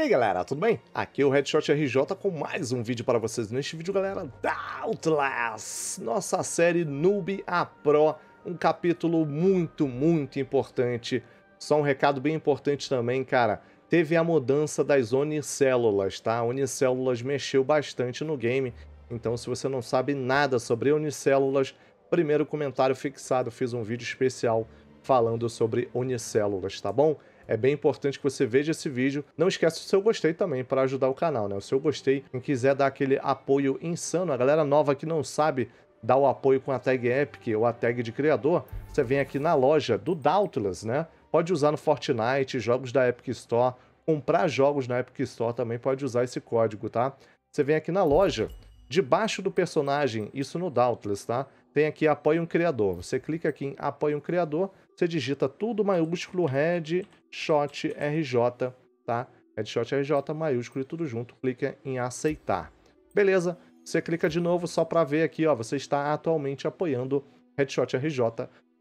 E aí galera, tudo bem? Aqui é o Headshot RJ com mais um vídeo para vocês. Neste vídeo, galera, da Outlast, nossa série Noob a Pro, um capítulo muito, muito importante. Só um recado bem importante também, cara, teve a mudança das unicélulas, tá? A unicélulas mexeu bastante no game, então se você não sabe nada sobre unicélulas, primeiro comentário fixado, fiz um vídeo especial falando sobre unicélulas, tá bom? é bem importante que você veja esse vídeo. Não esquece o seu gostei também para ajudar o canal, né? O seu gostei, quem quiser dar aquele apoio insano, a galera nova que não sabe dar o apoio com a tag Epic ou a tag de criador, você vem aqui na loja do Doubtless, né? Pode usar no Fortnite, jogos da Epic Store, comprar jogos na Epic Store também pode usar esse código, tá? Você vem aqui na loja, debaixo do personagem, isso no Doubtless, tá? tem aqui apoio um criador. Você clica aqui em apoio um criador, você digita tudo maiúsculo headshot RJ, tá? Headshot RJ maiúsculo e tudo junto, clica em aceitar. Beleza? Você clica de novo só para ver aqui, ó, você está atualmente apoiando Headshot RJ.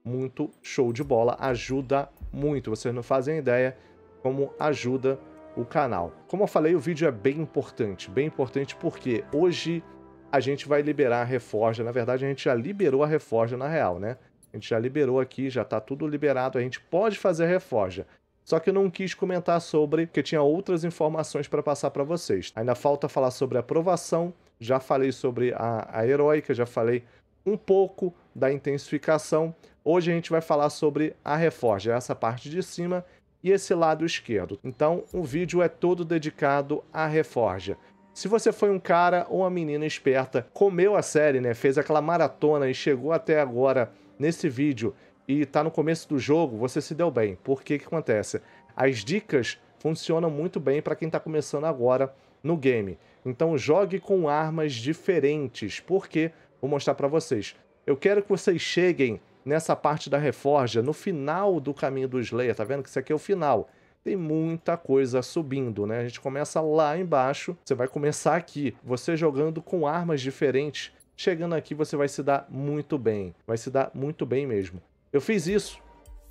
Muito show de bola, ajuda muito. Vocês não fazem ideia como ajuda o canal. Como eu falei, o vídeo é bem importante, bem importante porque hoje a gente vai liberar a reforja. Na verdade, a gente já liberou a reforja na real, né? A gente já liberou aqui, já está tudo liberado, a gente pode fazer a reforja. Só que eu não quis comentar sobre, porque tinha outras informações para passar para vocês. Ainda falta falar sobre a aprovação, já falei sobre a, a heróica, já falei um pouco da intensificação. Hoje a gente vai falar sobre a reforja, essa parte de cima e esse lado esquerdo. Então, o vídeo é todo dedicado à reforja. Se você foi um cara ou uma menina esperta, comeu a série, né? Fez aquela maratona e chegou até agora nesse vídeo e tá no começo do jogo, você se deu bem. Por que que acontece? As dicas funcionam muito bem para quem está começando agora no game. Então jogue com armas diferentes, porque vou mostrar para vocês. Eu quero que vocês cheguem nessa parte da reforja, no final do caminho do Slayer, tá vendo que isso aqui é o final tem muita coisa subindo, né? A gente começa lá embaixo, você vai começar aqui, você jogando com armas diferentes. Chegando aqui, você vai se dar muito bem. Vai se dar muito bem mesmo. Eu fiz isso.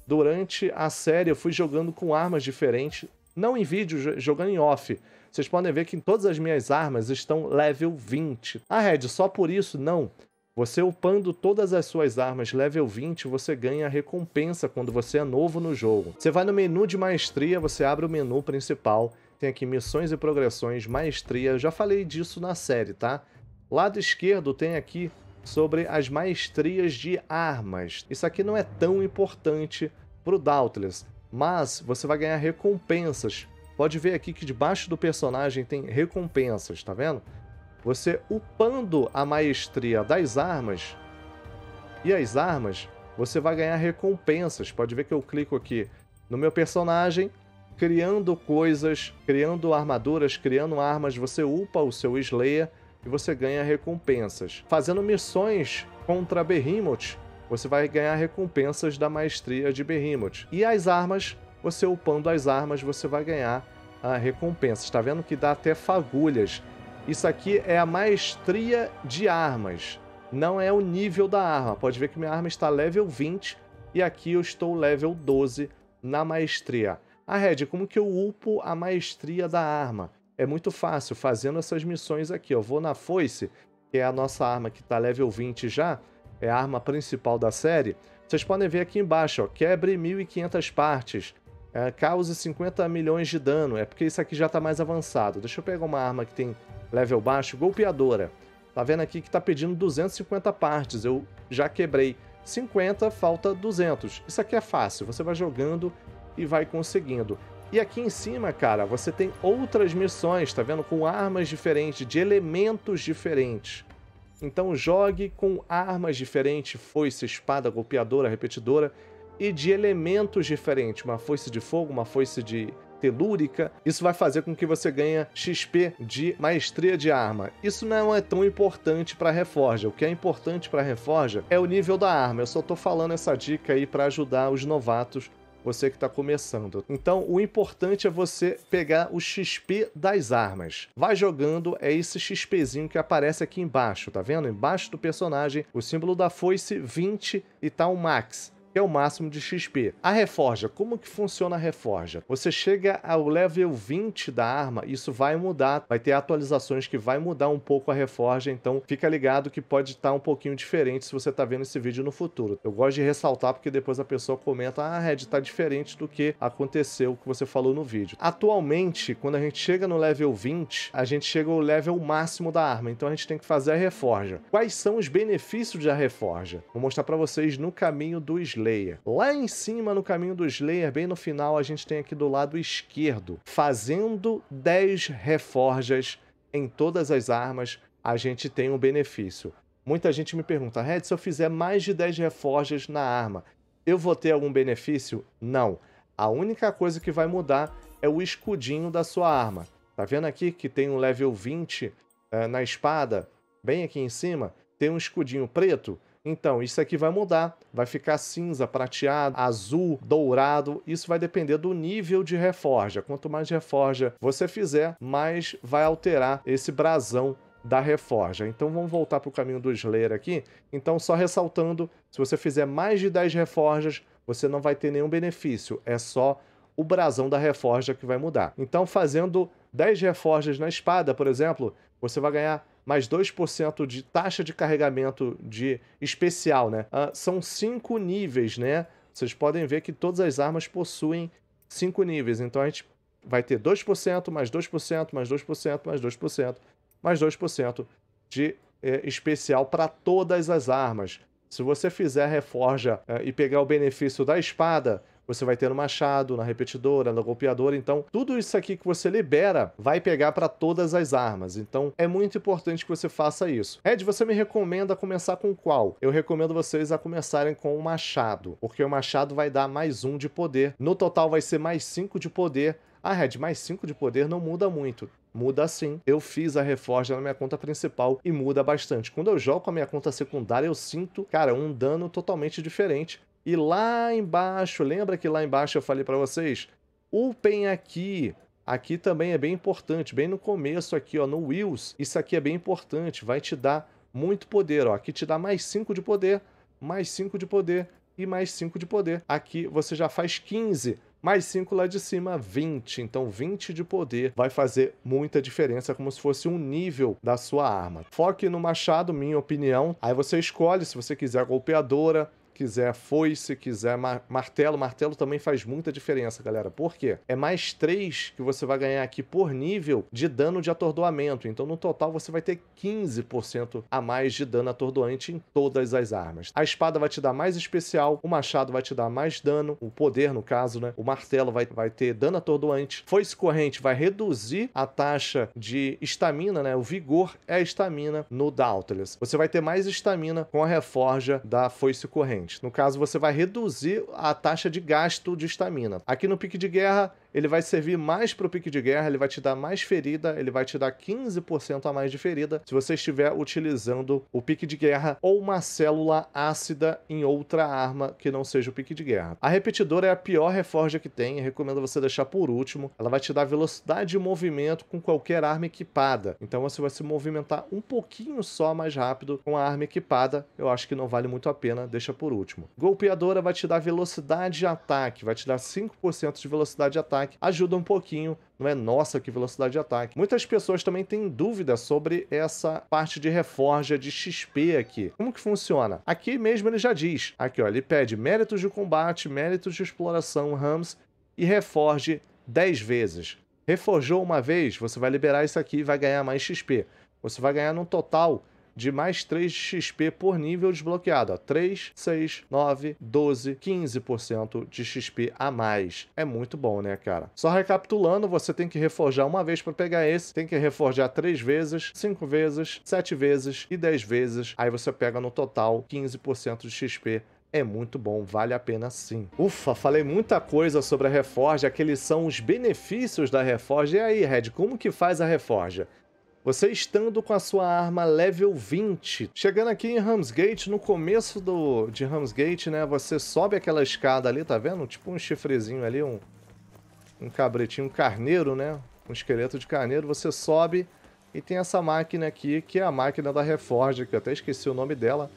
Durante a série, eu fui jogando com armas diferentes. Não em vídeo, jogando em off. Vocês podem ver que todas as minhas armas estão level 20. Ah, Red, só por isso? Não. Você upando todas as suas armas level 20, você ganha recompensa quando você é novo no jogo. Você vai no menu de maestria, você abre o menu principal, tem aqui missões e progressões, maestria, eu já falei disso na série, tá? Lado esquerdo tem aqui sobre as maestrias de armas. Isso aqui não é tão importante para o Dauntless, mas você vai ganhar recompensas. Pode ver aqui que debaixo do personagem tem recompensas, tá vendo? você upando a maestria das armas. E as armas, você vai ganhar recompensas. Pode ver que eu clico aqui no meu personagem, criando coisas, criando armaduras, criando armas, você upa o seu Slayer e você ganha recompensas. Fazendo missões contra Behemoth, você vai ganhar recompensas da maestria de Behemoth. E as armas, você upando as armas, você vai ganhar a ah, recompensa. Está vendo que dá até fagulhas. Isso aqui é a maestria de armas, não é o nível da arma. Pode ver que minha arma está level 20 e aqui eu estou level 12 na maestria. Ah, Red, como que eu upo a maestria da arma? É muito fácil, fazendo essas missões aqui. Eu vou na foice, que é a nossa arma que está level 20 já, é a arma principal da série. Vocês podem ver aqui embaixo, ó, quebre 1.500 partes, é, cause 50 milhões de dano. É porque isso aqui já está mais avançado. Deixa eu pegar uma arma que tem level baixo, golpeadora. Tá vendo aqui que tá pedindo 250 partes, eu já quebrei 50, falta 200. Isso aqui é fácil, você vai jogando e vai conseguindo. E aqui em cima, cara, você tem outras missões, tá vendo? Com armas diferentes, de elementos diferentes. Então jogue com armas diferentes, foice, espada, golpeadora, repetidora, e de elementos diferentes. Uma foice de fogo, uma foice de telúrica, isso vai fazer com que você ganhe XP de maestria de arma. Isso não é tão importante para Reforja. O que é importante para Reforja é o nível da arma. Eu só estou falando essa dica aí para ajudar os novatos você que está começando. Então, o importante é você pegar o XP das armas. Vai jogando, é esse XPzinho que aparece aqui embaixo, tá vendo? Embaixo do personagem, o símbolo da foice 20 e tá o max que é o máximo de XP. A reforja, como que funciona a reforja? Você chega ao level 20 da arma, isso vai mudar, vai ter atualizações que vai mudar um pouco a reforja, então fica ligado que pode estar tá um pouquinho diferente se você está vendo esse vídeo no futuro. Eu gosto de ressaltar porque depois a pessoa comenta, ah, Red, está diferente do que aconteceu, que você falou no vídeo. Atualmente, quando a gente chega no level 20, a gente chega ao level máximo da arma, então a gente tem que fazer a reforja. Quais são os benefícios da reforja? Vou mostrar para vocês no caminho do Slay Slayer. Lá em cima, no caminho do Slayer, bem no final, a gente tem aqui do lado esquerdo, fazendo 10 reforjas em todas as armas, a gente tem um benefício. Muita gente me pergunta, Red, se eu fizer mais de 10 reforjas na arma, eu vou ter algum benefício? Não. A única coisa que vai mudar é o escudinho da sua arma. Tá vendo aqui que tem um level 20 uh, eh, na espada? Bem aqui em cima, tem um escudinho preto então, isso aqui vai mudar, vai ficar cinza, prateado, azul, dourado. Isso vai depender do nível de reforja. Quanto mais reforja você fizer, mais vai alterar esse brasão da reforja. Então vamos voltar para o caminho do Slayer aqui. Então, só ressaltando, se você fizer mais de 10 reforjas, você não vai ter nenhum benefício, é só o brasão da reforja que vai mudar. Então, fazendo 10 reforjas na espada, por exemplo, você vai ganhar mais 2% de taxa de carregamento de especial, né? Ah, são 5 níveis, né? Vocês podem ver que todas as armas possuem 5 níveis. Então a gente vai ter 2%, mais 2%, mais 2%, mais 2%, mais 2% de é, especial para todas as armas. Se você fizer reforja é, e pegar o benefício da espada, você vai ter no machado, na repetidora, na golpeadora. Então, tudo isso aqui que você libera vai pegar para todas as armas. Então, é muito importante que você faça isso. Ed, você me recomenda começar com qual? Eu recomendo vocês a começarem com o machado, porque o machado vai dar mais um de poder. No total, vai ser mais cinco de poder. Ah, Red, mais cinco de poder não muda muito. Muda sim. Eu fiz a reforja na minha conta principal e muda bastante. Quando eu jogo com a minha conta secundária, eu sinto, cara, um dano totalmente diferente. E lá embaixo, lembra que lá embaixo eu falei para vocês? Upem aqui. Aqui também é bem importante, bem no começo aqui, ó, no Wills. Isso aqui é bem importante, vai te dar muito poder, ó. Aqui te dá mais 5 de poder, mais 5 de poder e mais 5 de poder. Aqui você já faz 15, mais 5 lá de cima, 20. Então 20 de poder vai fazer muita diferença, como se fosse um nível da sua arma. Foque no machado, minha opinião. Aí você escolhe se você quiser golpeadora, quiser foice, quiser ma martelo, martelo também faz muita diferença, galera. Por quê? É mais 3 que você vai ganhar aqui por nível de dano de atordoamento. Então, no total, você vai ter 15% a mais de dano atordoante em todas as armas. A espada vai te dar mais especial, o machado vai te dar mais dano, o poder, no caso, né? O martelo vai, vai ter dano atordoante. Foice corrente vai reduzir a taxa de estamina, né? O vigor é a estamina no Dautilus. Você vai ter mais estamina com a reforja da foice corrente. No caso, você vai reduzir a taxa de gasto de estamina. Aqui no pique de guerra, ele vai servir mais pro pique de guerra, ele vai te dar mais ferida, ele vai te dar 15% a mais de ferida se você estiver utilizando o pique de guerra ou uma célula ácida em outra arma que não seja o pique de guerra. A repetidora é a pior reforja que tem, recomendo você deixar por último. Ela vai te dar velocidade de movimento com qualquer arma equipada. Então você vai se movimentar um pouquinho só mais rápido com a arma equipada. Eu acho que não vale muito a pena, deixa por último. Golpeadora vai te dar velocidade de ataque, vai te dar 5% de velocidade de ataque ataque ajuda um pouquinho não é nossa que velocidade de ataque. Muitas pessoas também têm dúvidas sobre essa parte de reforja de XP aqui. Como que funciona? Aqui mesmo ele já diz. Aqui, ó, ele pede méritos de combate, méritos de exploração, rams e reforge 10 vezes. Reforjou uma vez, você vai liberar isso aqui e vai ganhar mais XP. Você vai ganhar no total de mais 3 de XP por nível desbloqueado. Ó. 3, 6, 9, 12, 15% de XP a mais. É muito bom, né, cara? Só recapitulando, você tem que reforjar uma vez para pegar esse, tem que reforjar 3 vezes, 5 vezes, 7 vezes e 10 vezes. Aí você pega no total 15% de XP é muito bom, vale a pena sim. Ufa, falei muita coisa sobre a Reforja, aqueles são os benefícios da Reforja. E aí, Red, como que faz a Reforja? Você estando com a sua arma level 20, chegando aqui em Ramsgate, no começo do, de Ramsgate, né, você sobe aquela escada ali, tá vendo? Tipo um chifrezinho ali, um, um cabretinho, um carneiro, né? Um esqueleto de carneiro, você sobe e tem essa máquina aqui, que é a máquina da reforja, que eu até esqueci o nome dela,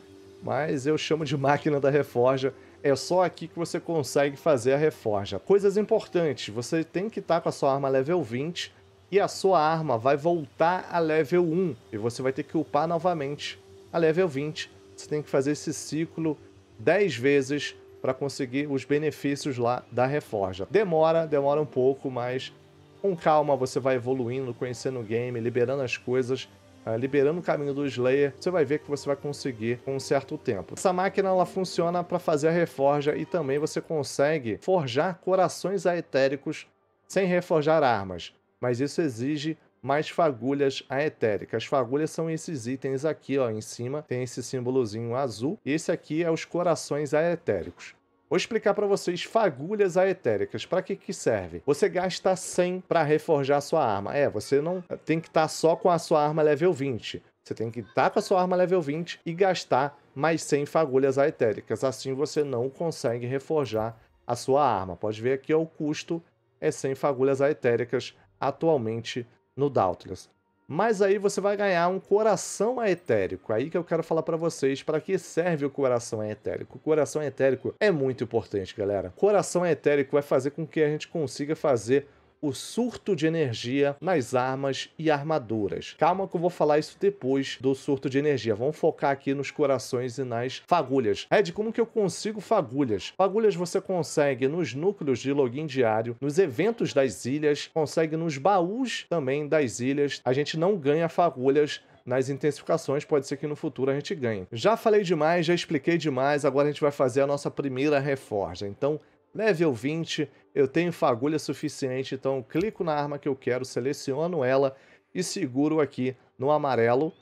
mas eu chamo de máquina da reforja. É só aqui que você consegue fazer a reforja. Coisas importantes, você tem que estar tá com a sua arma level 20, e a sua arma vai voltar a level 1 e você vai ter que upar novamente a level 20. Você tem que fazer esse ciclo 10 vezes para conseguir os benefícios lá da reforja. Demora, demora um pouco, mas com calma você vai evoluindo, conhecendo o game, liberando as coisas, eh, liberando o caminho do Slayer, você vai ver que você vai conseguir com um certo tempo. Essa máquina ela funciona para fazer a reforja e também você consegue forjar corações aetéricos sem reforjar armas mas isso exige mais fagulhas aetéricas. As fagulhas são esses itens aqui, ó, em cima, tem esse símbolozinho azul, e esse aqui é os corações aetéricos. Vou explicar para vocês fagulhas aetéricas. Para que que serve? Você gasta 100 para reforjar sua arma. É, você não tem que estar tá só com a sua arma level 20. Você tem que estar tá com a sua arma level 20 e gastar mais 100 fagulhas aetéricas. Assim você não consegue reforjar a sua arma. Pode ver aqui ó, o custo é 100 fagulhas aetéricas atualmente no Dautilus. Mas aí você vai ganhar um coração etérico. É aí que eu quero falar para vocês para que serve o coração etérico? O coração etérico é muito importante, galera. Coração etérico vai é fazer com que a gente consiga fazer o surto de energia nas armas e armaduras. Calma que eu vou falar isso depois do surto de energia. Vamos focar aqui nos corações e nas fagulhas. Ed, como que eu consigo fagulhas? Fagulhas você consegue nos núcleos de login diário, nos eventos das ilhas, consegue nos baús também das ilhas. A gente não ganha fagulhas nas intensificações, pode ser que no futuro a gente ganhe. Já falei demais, já expliquei demais, agora a gente vai fazer a nossa primeira reforja. Então, Level 20, eu tenho fagulha suficiente, então clico na arma que eu quero, seleciono ela e seguro aqui no amarelo.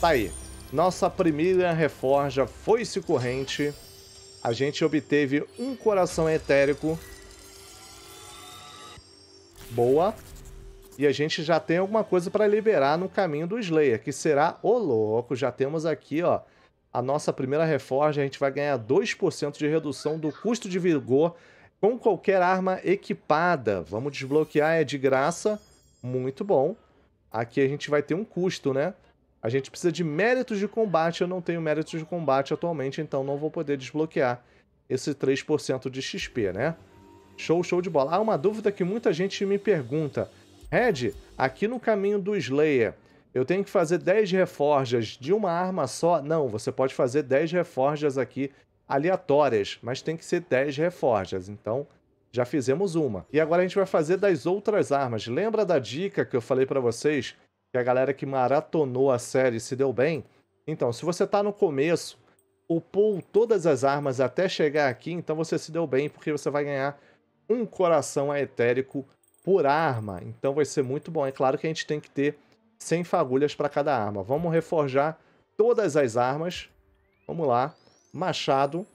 Tá aí. Nossa primeira reforja foi-se corrente. A gente obteve um coração etérico. Boa. E a gente já tem alguma coisa para liberar no caminho do Slayer, que será... Ô, oh, louco, já temos aqui, ó a nossa primeira reforja, a gente vai ganhar 2% de redução do custo de vigor com qualquer arma equipada. Vamos desbloquear, é de graça. Muito bom. Aqui a gente vai ter um custo, né? A gente precisa de méritos de combate. Eu não tenho méritos de combate atualmente, então não vou poder desbloquear esse 3% de XP, né? Show, show de bola. ah, uma dúvida que muita gente me pergunta. Red, aqui no caminho do Slayer, eu tenho que fazer 10 reforjas de uma arma só? Não, você pode fazer 10 reforjas aqui aleatórias, mas tem que ser 10 reforjas. Então, já fizemos uma. E agora a gente vai fazer das outras armas. Lembra da dica que eu falei para vocês? Que a galera que maratonou a série se deu bem? Então, se você tá no começo, upou todas as armas até chegar aqui, então você se deu bem, porque você vai ganhar um coração aetérico por arma. Então vai ser muito bom. É claro que a gente tem que ter 100 fagulhas para cada arma. Vamos reforjar todas as armas. Vamos lá. Machado.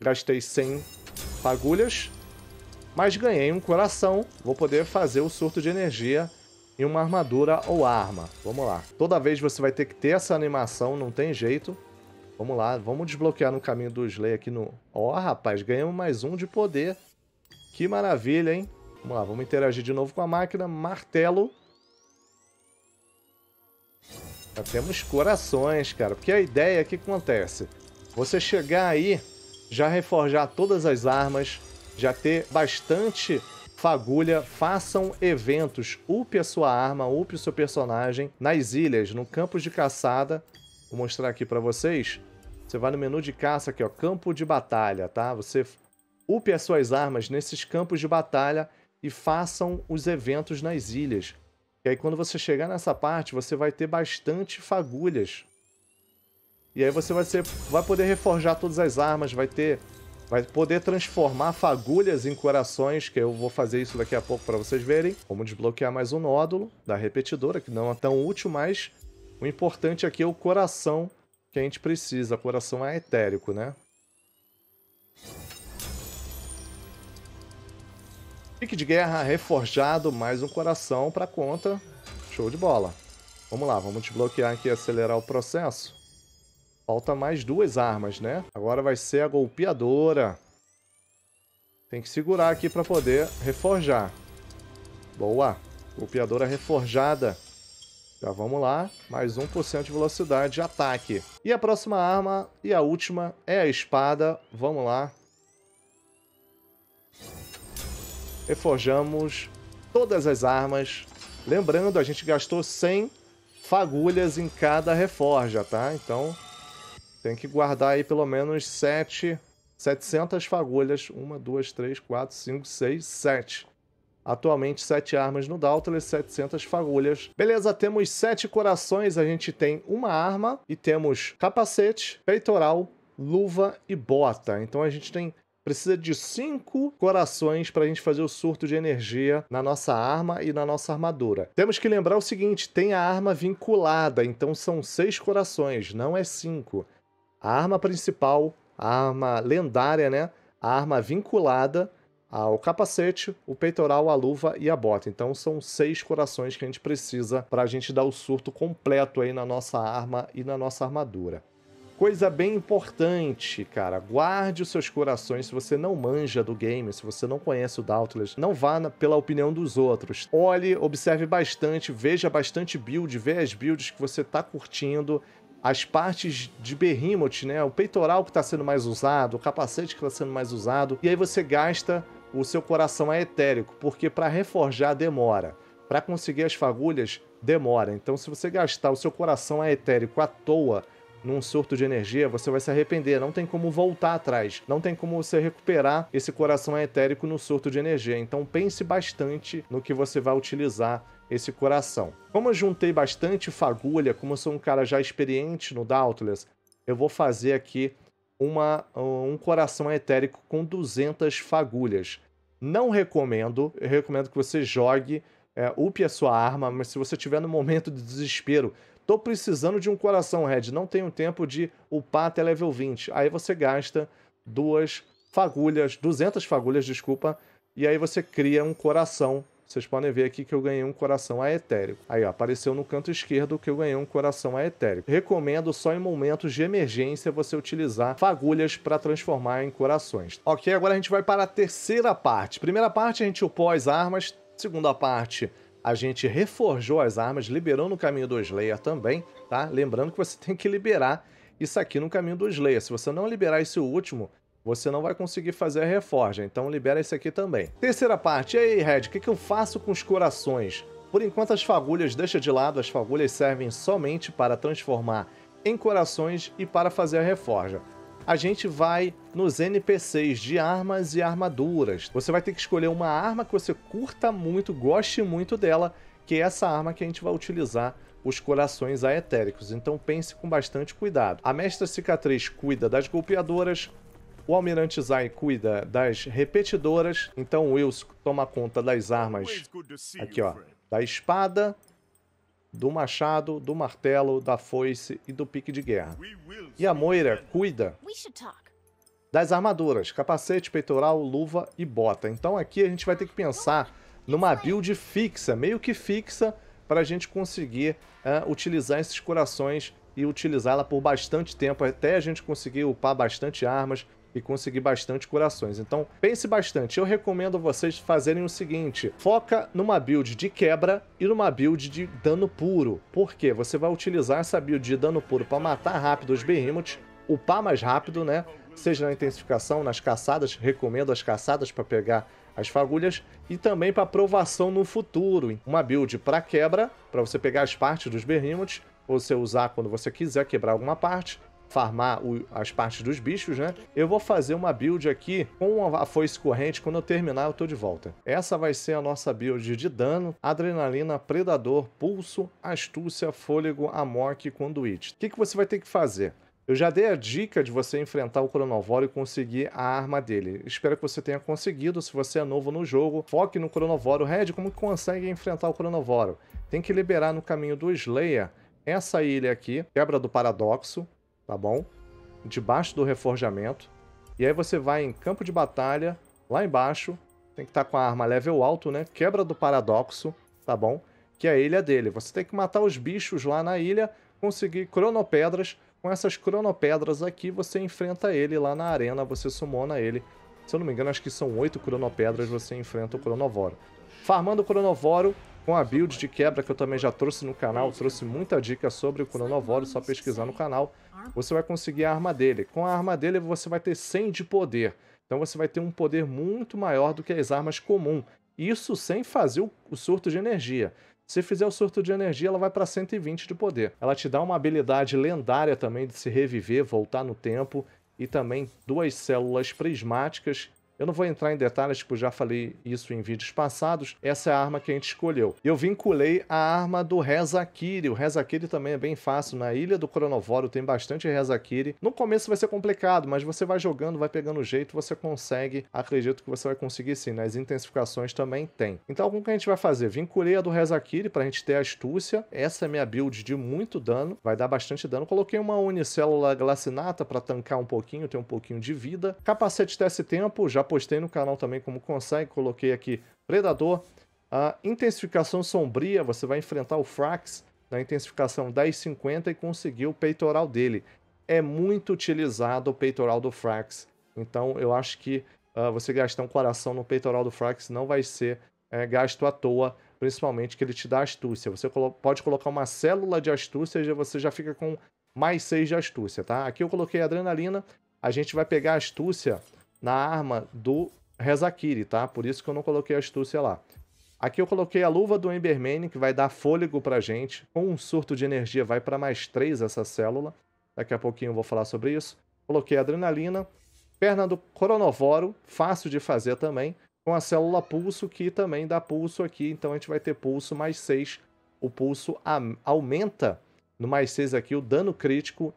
Gastei 100 fagulhas. Mas ganhei um coração. Vou poder fazer o surto de energia em uma armadura ou arma. Vamos lá. Toda vez você vai ter que ter essa animação, não tem jeito. Vamos lá, vamos desbloquear no caminho do Slay aqui no... Ó, oh, rapaz, ganhamos mais um de poder. Que maravilha, hein? Vamos lá, vamos interagir de novo com a máquina. Martelo. Já temos corações, cara. Porque a ideia é que acontece? Você chegar aí, já reforjar todas as armas, já ter bastante fagulha, façam eventos, upe a sua arma, upe o seu personagem nas ilhas, no campo de caçada. Vou mostrar aqui para vocês. Você vai no menu de caça aqui, ó, campo de batalha, tá? Você upe as suas armas nesses campos de batalha e façam os eventos nas ilhas. E aí quando você chegar nessa parte, você vai ter bastante fagulhas. E aí você vai, ser, vai poder reforjar todas as armas, vai ter... Vai poder transformar fagulhas em corações, que eu vou fazer isso daqui a pouco para vocês verem. Como desbloquear mais um nódulo da repetidora, que não é tão útil, mas o importante aqui é o coração que a gente precisa. O coração é etérico, né? Pique de guerra reforjado, mais um coração para conta. Show de bola. Vamos lá, vamos desbloquear aqui e acelerar o processo. Falta mais duas armas, né? Agora vai ser a golpeadora. Tem que segurar aqui para poder reforjar. Boa. Golpeadora reforjada. Já vamos lá, mais 1% de velocidade de ataque. E a próxima arma e a última é a espada. Vamos lá, reforjamos todas as armas. Lembrando, a gente gastou 100 fagulhas em cada reforja, tá? Então tem que guardar aí pelo menos 7, 700 fagulhas. 1, 2, 3, 4, 5, 6, 7. Atualmente 7 armas no Dauntless, 700 fagulhas. Beleza, temos 7 corações, a gente tem uma arma e temos capacete, peitoral, luva e bota. Então a gente tem Precisa de cinco corações para a gente fazer o surto de energia na nossa arma e na nossa armadura. Temos que lembrar o seguinte: tem a arma vinculada, então são seis corações, não é cinco. A arma principal, a arma lendária, né? A arma vinculada ao capacete, o peitoral, a luva e a bota. Então são seis corações que a gente precisa para a gente dar o surto completo aí na nossa arma e na nossa armadura. Coisa bem importante, cara. Guarde os seus corações. Se você não manja do game, se você não conhece o Dauntless, não vá na, pela opinião dos outros. Olhe, observe bastante, veja bastante build, veja as builds que você tá curtindo, as partes de behemoth, né? O peitoral que está sendo mais usado, o capacete que está sendo mais usado. E aí você gasta o seu coração é etérico, porque para reforjar demora. Para conseguir as fagulhas, demora. Então, se você gastar o seu coração é etérico à toa, num surto de energia, você vai se arrepender. Não tem como voltar atrás. Não tem como você recuperar esse coração etérico no surto de energia. Então pense bastante no que você vai utilizar esse coração. Como eu juntei bastante fagulha, como eu sou um cara já experiente no Dauntless, eu vou fazer aqui uma, um coração etérico com 200 fagulhas. Não recomendo, eu recomendo que você jogue, é, upe a sua arma, mas se você tiver no momento de desespero, Tô precisando de um coração, Red. Não tenho tempo de upar até level 20. Aí você gasta duas fagulhas, 200 fagulhas, desculpa, e aí você cria um coração. Vocês podem ver aqui que eu ganhei um coração aetérico. Aí, ó, apareceu no canto esquerdo que eu ganhei um coração aetérico. Recomendo só em momentos de emergência você utilizar fagulhas para transformar em corações. Ok, agora a gente vai para a terceira parte. Primeira parte a gente upou as armas, segunda parte a gente reforjou as armas, liberou no caminho do Slayer também, tá? Lembrando que você tem que liberar isso aqui no caminho do Slayer. Se você não liberar esse último, você não vai conseguir fazer a reforja, então libera esse aqui também. Terceira parte, e aí Red, o que, que eu faço com os corações? Por enquanto as fagulhas deixa de lado, as fagulhas servem somente para transformar em corações e para fazer a reforja a gente vai nos NPCs de armas e armaduras. Você vai ter que escolher uma arma que você curta muito, goste muito dela, que é essa arma que a gente vai utilizar os corações aetéricos. Então pense com bastante cuidado. A Mestra Cicatriz cuida das golpeadoras, o Almirante Zai cuida das repetidoras, então o Wilson toma conta das armas aqui, ó, da espada do machado, do martelo, da foice e do pique de guerra. E a Moira cuida das armaduras, capacete, peitoral, luva e bota. Então aqui a gente vai ter que pensar numa build fixa, meio que fixa, para a gente conseguir utilizar esses corações e utilizá-la por bastante tempo, até a gente conseguir upar bastante armas e conseguir bastante curações. Então, pense bastante. Eu recomendo vocês fazerem o seguinte: foca numa build de quebra e numa build de dano puro. Por quê? Você vai utilizar essa build de dano puro para matar rápido os behemoths, upar mais rápido, né? Seja na intensificação, nas caçadas, recomendo as caçadas para pegar as fagulhas e também para aprovação no futuro. Uma build para quebra, para você pegar as partes dos behemoths, ou você usar quando você quiser quebrar alguma parte, farmar o, as partes dos bichos, né? Eu vou fazer uma build aqui com a foice corrente. Quando eu terminar, eu tô de volta. Essa vai ser a nossa build de dano, adrenalina, predador, pulso, astúcia, fôlego, amor e conduite. O que, que você vai ter que fazer? Eu já dei a dica de você enfrentar o Cronovoro e conseguir a arma dele. Espero que você tenha conseguido. Se você é novo no jogo, foque no Cronovoro. Red, como que consegue enfrentar o Cronovoro? Tem que liberar no caminho do Slayer essa ilha aqui, Quebra do Paradoxo, tá bom? Debaixo do reforjamento. E aí você vai em campo de batalha, lá embaixo, tem que estar tá com a arma level alto, né? Quebra do paradoxo, tá bom? Que é a ilha é dele. Você tem que matar os bichos lá na ilha, conseguir cronopedras. Com essas cronopedras aqui, você enfrenta ele lá na arena, você sumona ele. Se eu não me engano, acho que são oito cronopedras, você enfrenta o cronovoro. Farmando o cronovoro, com a build de quebra que eu também já trouxe no canal, trouxe muita dica sobre o Cronovoro, só pesquisar no canal, você vai conseguir a arma dele. Com a arma dele você vai ter 100 de poder, então você vai ter um poder muito maior do que as armas comum. Isso sem fazer o surto de energia. Se fizer o surto de energia, ela vai para 120 de poder. Ela te dá uma habilidade lendária também de se reviver, voltar no tempo, e também duas células prismáticas eu não vou entrar em detalhes, porque eu já falei isso em vídeos passados. Essa é a arma que a gente escolheu. Eu vinculei a arma do Rezakiri. O Rezakiri também é bem fácil. Na Ilha do Cronovoro tem bastante Rezakiri. No começo vai ser complicado, mas você vai jogando, vai pegando o jeito, você consegue. Acredito que você vai conseguir sim. Nas né? intensificações também tem. Então, como que a gente vai fazer? Vinculei a do Rezakiri para a gente ter a astúcia. Essa é minha build de muito dano. Vai dar bastante dano. Coloquei uma unicélula glacinata para tancar um pouquinho, ter um pouquinho de vida. Capacete TS Tempo, já postei no canal também como consegue, coloquei aqui Predador. A intensificação sombria, você vai enfrentar o Frax na intensificação 1050 e conseguir o peitoral dele. É muito utilizado o peitoral do Frax, então eu acho que uh, você gastar um coração no peitoral do Frax não vai ser é, gasto à toa, principalmente que ele te dá astúcia. Você colo pode colocar uma célula de astúcia e você já fica com mais 6 de astúcia, tá? Aqui eu coloquei adrenalina, a gente vai pegar a astúcia na arma do Rezakiri, tá? Por isso que eu não coloquei a astúcia lá. Aqui eu coloquei a luva do Embermane que vai dar fôlego pra gente. Com um surto de energia vai para mais 3 essa célula. Daqui a pouquinho eu vou falar sobre isso. Coloquei a adrenalina. Perna do Coronovoro, fácil de fazer também. Com a célula pulso, que também dá pulso aqui. Então a gente vai ter pulso mais 6. O pulso aumenta no mais 6 aqui o dano crítico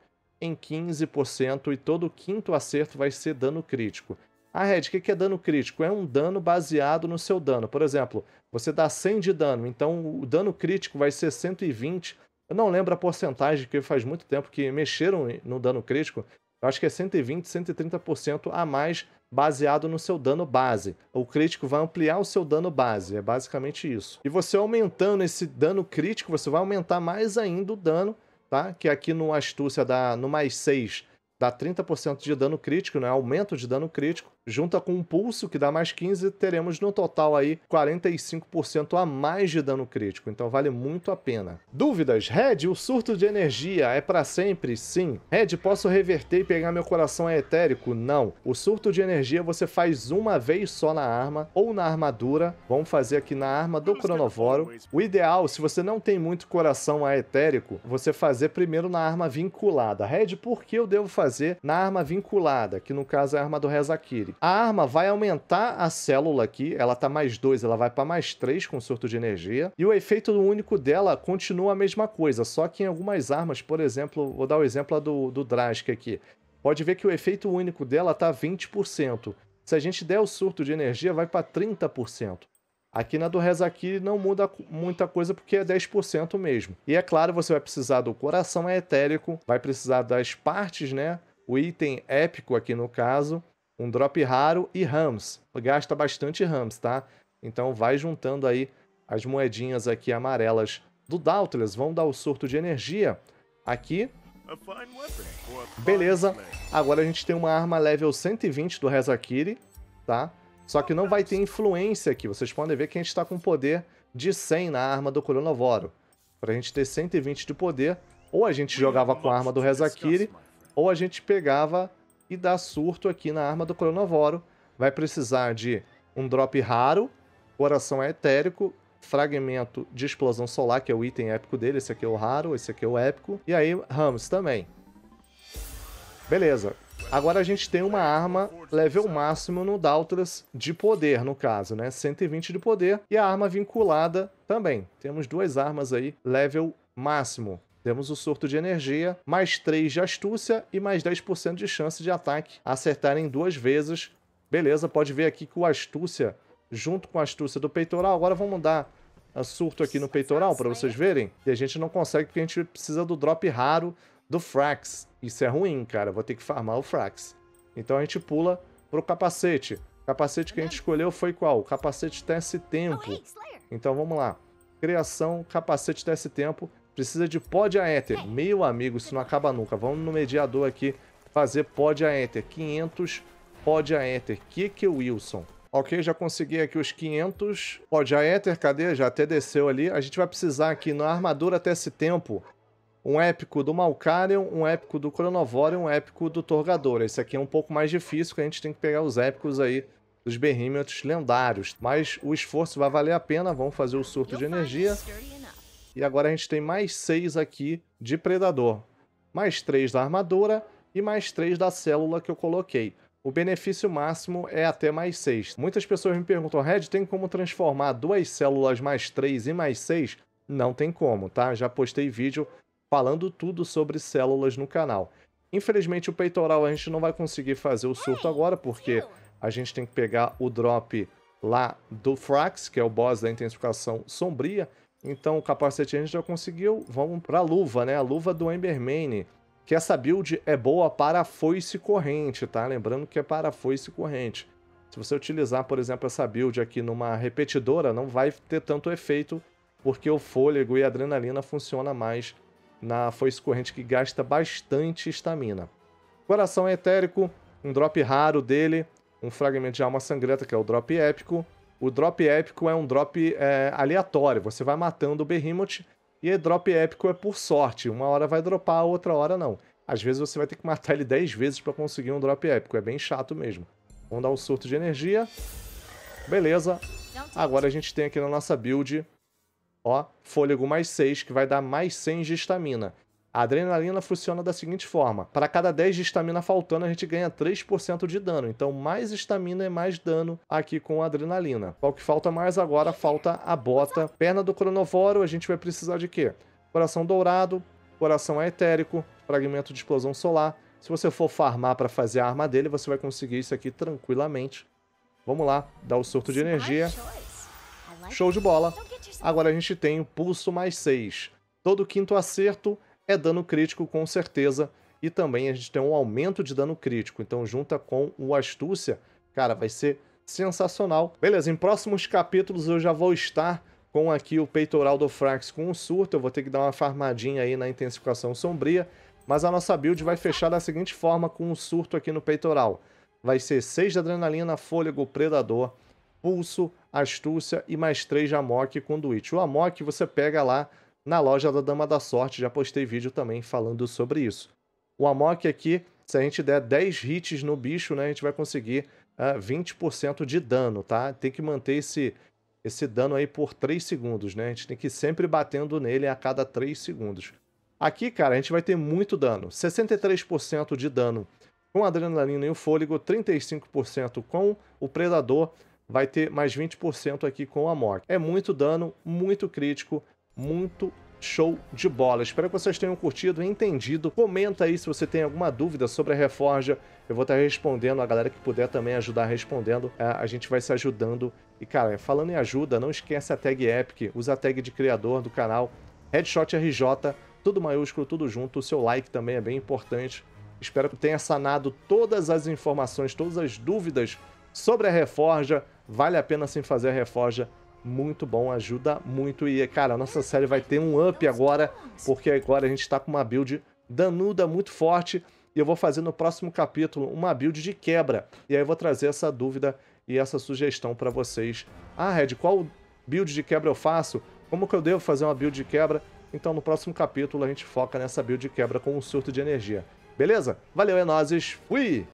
em 15% e todo quinto acerto vai ser dano crítico. Ah, Red, o que é dano crítico? É um dano baseado no seu dano. Por exemplo, você dá 100 de dano, então o dano crítico vai ser 120. Eu não lembro a porcentagem, que faz muito tempo que mexeram no dano crítico. Eu acho que é 120, 130% a mais baseado no seu dano base. O crítico vai ampliar o seu dano base, é basicamente isso. E você aumentando esse dano crítico, você vai aumentar mais ainda o dano tá? Que aqui no Astúcia dá, no mais 6, dá 30% de dano crítico, né? Aumento de dano crítico junta com um pulso que dá mais 15, teremos no total aí 45% a mais de dano crítico, então vale muito a pena. Dúvidas? Red, o surto de energia é para sempre? Sim. Red, posso reverter e pegar meu coração é etérico? Não. O surto de energia você faz uma vez só na arma ou na armadura. Vamos fazer aqui na arma do cronovoro. O ideal, se você não tem muito coração etérico, você fazer primeiro na arma vinculada. Red, por que eu devo fazer na arma vinculada, que no caso é a arma do Rezakiri? A arma vai aumentar a célula aqui, ela tá mais 2, ela vai para mais 3 com surto de energia. E o efeito único dela continua a mesma coisa, só que em algumas armas, por exemplo, vou dar o exemplo do, do Drask aqui. Pode ver que o efeito único dela tá 20%. Se a gente der o surto de energia, vai para 30%. Aqui na do Rezaki não muda muita coisa porque é 10% mesmo. E é claro, você vai precisar do coração etérico, vai precisar das partes, né? O item épico aqui no caso, um drop raro e rams. Gasta bastante rams, tá? Então vai juntando aí as moedinhas aqui amarelas do Doubtless. Vão dar o surto de energia aqui. Beleza. Agora a gente tem uma arma level 120 do Rezakiri, tá? Só que não vai ter influência aqui. Vocês podem ver que a gente está com poder de 100 na arma do Coronovoro. Para a gente ter 120 de poder, ou a gente jogava com a arma do Rezakiri, ou a gente pegava e dá surto aqui na arma do Cronovoro. Vai precisar de um drop raro, coração etérico, fragmento de explosão solar, que é o item épico dele, esse aqui é o raro, esse aqui é o épico, e aí Ramos também. Beleza. Agora a gente tem uma arma level máximo no Daltras de poder, no caso, né? 120 de poder e a arma vinculada também. Temos duas armas aí level máximo. Temos o surto de energia, mais 3 de astúcia e mais 10% de chance de ataque acertarem duas vezes. Beleza, pode ver aqui que o astúcia, junto com a astúcia do peitoral, agora vamos dar surto aqui no peitoral para vocês verem. E a gente não consegue porque a gente precisa do drop raro do Frax. Isso é ruim, cara, vou ter que farmar o Frax. Então a gente pula pro capacete. O capacete que a gente escolheu foi qual? O capacete TS Tempo. Oh, então vamos lá. Criação, capacete TS Tempo. Precisa de pod a éter. É. Meu amigo, isso não acaba nunca. Vamos no mediador aqui fazer pod a éter. 500 pod a éter. Que que o Wilson? Ok, já consegui aqui os 500. Pod a éter, cadê? Já até desceu ali. A gente vai precisar aqui na armadura até esse tempo um épico do Malkarion, um épico do Cronovore um épico do Torgador. Esse aqui é um pouco mais difícil, que a gente tem que pegar os épicos aí dos Behemoths lendários. Mas o esforço vai valer a pena, vamos fazer o surto de energia. E agora a gente tem mais 6 aqui de predador. Mais 3 da armadura e mais 3 da célula que eu coloquei. O benefício máximo é até mais 6. Muitas pessoas me perguntam, Red, tem como transformar duas células mais 3 e mais 6? Não tem como, tá? Já postei vídeo falando tudo sobre células no canal. Infelizmente o peitoral a gente não vai conseguir fazer o surto agora, porque a gente tem que pegar o drop lá do Frax, que é o boss da intensificação sombria, então o capacete a gente já conseguiu. Vamos para a luva, né? A luva do Embermane. Que essa build é boa para foice corrente, tá? Lembrando que é para foice corrente. Se você utilizar, por exemplo, essa build aqui numa repetidora, não vai ter tanto efeito, porque o fôlego e a adrenalina funciona mais na foice corrente, que gasta bastante estamina. Coração etérico, um drop raro dele, um fragmento de alma sangrenta, que é o drop épico, o drop épico é um drop é, aleatório, você vai matando o Behemoth e drop épico é por sorte, uma hora vai dropar, outra hora não. Às vezes você vai ter que matar ele 10 vezes para conseguir um drop épico, é bem chato mesmo. Vamos dar um surto de energia. Beleza. Agora a gente tem aqui na nossa build, ó, fôlego mais 6, que vai dar mais 100 de estamina. A adrenalina funciona da seguinte forma: para cada 10 de estamina faltando, a gente ganha 3% de dano. Então, mais estamina é mais dano aqui com a adrenalina. O que falta mais agora? Falta a bota. Perna do cronovoro, a gente vai precisar de quê? Coração dourado, coração etérico, fragmento de explosão solar. Se você for farmar para fazer a arma dele, você vai conseguir isso aqui tranquilamente. Vamos lá, dá o surto de energia. Show de bola. Agora a gente tem o pulso mais 6. Todo quinto acerto é dano crítico com certeza. E também a gente tem um aumento de dano crítico. Então, junta com o Astúcia, cara, vai ser sensacional. Beleza, em próximos capítulos eu já vou estar com aqui o peitoral do Frax com o surto. Eu vou ter que dar uma farmadinha aí na intensificação sombria. Mas a nossa build vai fechar da seguinte forma com o surto aqui no peitoral. Vai ser 6 de adrenalina, fôlego, predador, pulso, astúcia e mais 3 de amok com duit. O amok você pega lá na loja da Dama da Sorte, já postei vídeo também falando sobre isso. O Amok aqui, se a gente der 10 hits no bicho, né, a gente vai conseguir uh, ah, 20% de dano, tá? Tem que manter esse, esse dano aí por 3 segundos, né? A gente tem que ir sempre batendo nele a cada 3 segundos. Aqui, cara, a gente vai ter muito dano. 63% de dano com adrenalina e o fôlego, 35% com o predador, vai ter mais 20% aqui com a morte. É muito dano, muito crítico, muito show de bola. Espero que vocês tenham curtido e entendido. Comenta aí se você tem alguma dúvida sobre a Reforja. Eu vou estar respondendo, a galera que puder também ajudar respondendo. É, a gente vai se ajudando. E, cara, falando em ajuda, não esquece a tag Epic, usa a tag de criador do canal, Headshot RJ, tudo maiúsculo, tudo junto. O seu like também é bem importante. Espero que tenha sanado todas as informações, todas as dúvidas sobre a Reforja. Vale a pena sim fazer a Reforja muito bom, ajuda muito. E, cara, a nossa série vai ter um up agora, porque agora a gente tá com uma build danuda muito forte. E eu vou fazer no próximo capítulo uma build de quebra. E aí eu vou trazer essa dúvida e essa sugestão para vocês. Ah, Red, qual build de quebra eu faço? Como que eu devo fazer uma build de quebra? Então no próximo capítulo a gente foca nessa build de quebra com um surto de energia. Beleza? Valeu, é fui!